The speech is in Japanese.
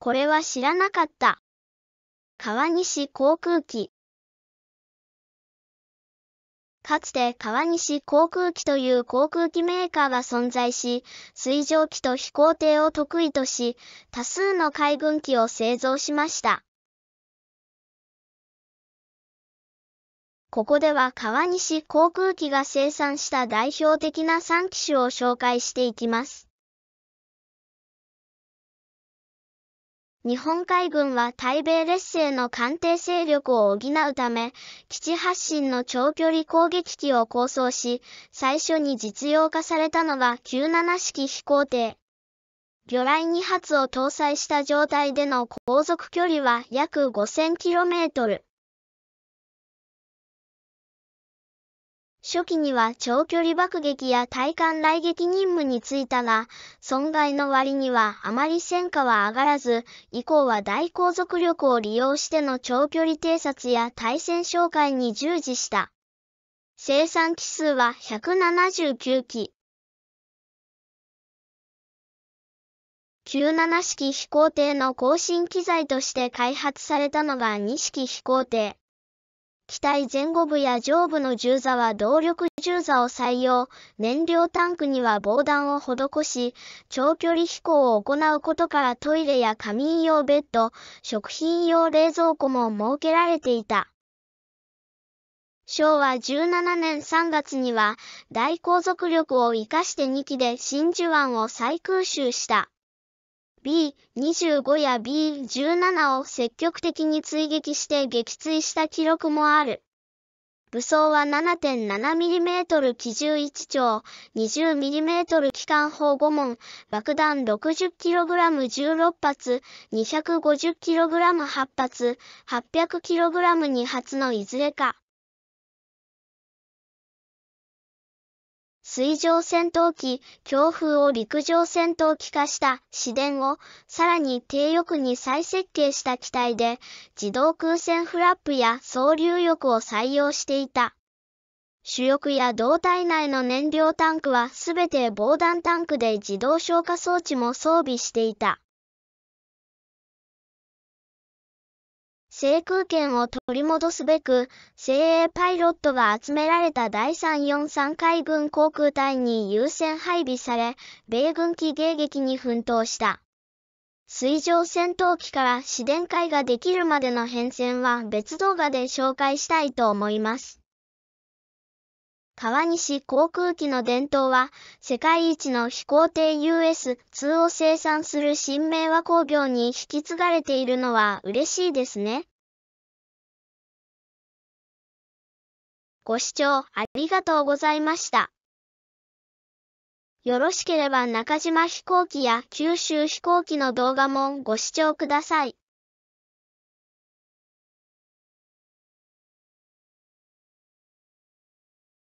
これは知らなかった。川西航空機かつて川西航空機という航空機メーカーが存在し、水蒸気と飛行艇を得意とし、多数の海軍機を製造しました。ここでは川西航空機が生産した代表的な3機種を紹介していきます。日本海軍は対米劣勢の艦艇勢力を補うため、基地発進の長距離攻撃機を構想し、最初に実用化されたのが97式飛行艇。魚雷2発を搭載した状態での航続距離は約 5000km。初期には長距離爆撃や対艦雷撃任務に就いたが、損害の割にはあまり戦果は上がらず、以降は大航続力を利用しての長距離偵察や対戦障害に従事した。生産機数は179機。97式飛行艇の更新機材として開発されたのが2式飛行艇。機体前後部や上部の銃座は動力銃座を採用、燃料タンクには防弾を施し、長距離飛行を行うことからトイレや仮眠用ベッド、食品用冷蔵庫も設けられていた。昭和17年3月には大航続力を活かして2機で真珠湾を再空襲した。B25 や B17 を積極的に追撃して撃墜した記録もある。武装は 7.7mm 機銃1丁、20mm 機関砲5門、爆弾 60kg16 発、250kg8 発、800kg2 発のいずれか。水上戦闘機、強風を陸上戦闘機化した市電を、さらに低翼に再設計した機体で、自動空戦フラップや操流翼を採用していた。主翼や胴体内の燃料タンクはすべて防弾タンクで自動消火装置も装備していた。制空権を取り戻すべく、精鋭パイロットが集められた第343海軍航空隊に優先配備され、米軍機迎撃に奮闘した。水上戦闘機から自電解ができるまでの変遷は別動画で紹介したいと思います。川西航空機の伝統は、世界一の飛行艇 US2 を生産する新明和工業に引き継がれているのは嬉しいですね。ご視聴ありがとうございました。よろしければ中島飛行機や九州飛行機の動画もご視聴ください。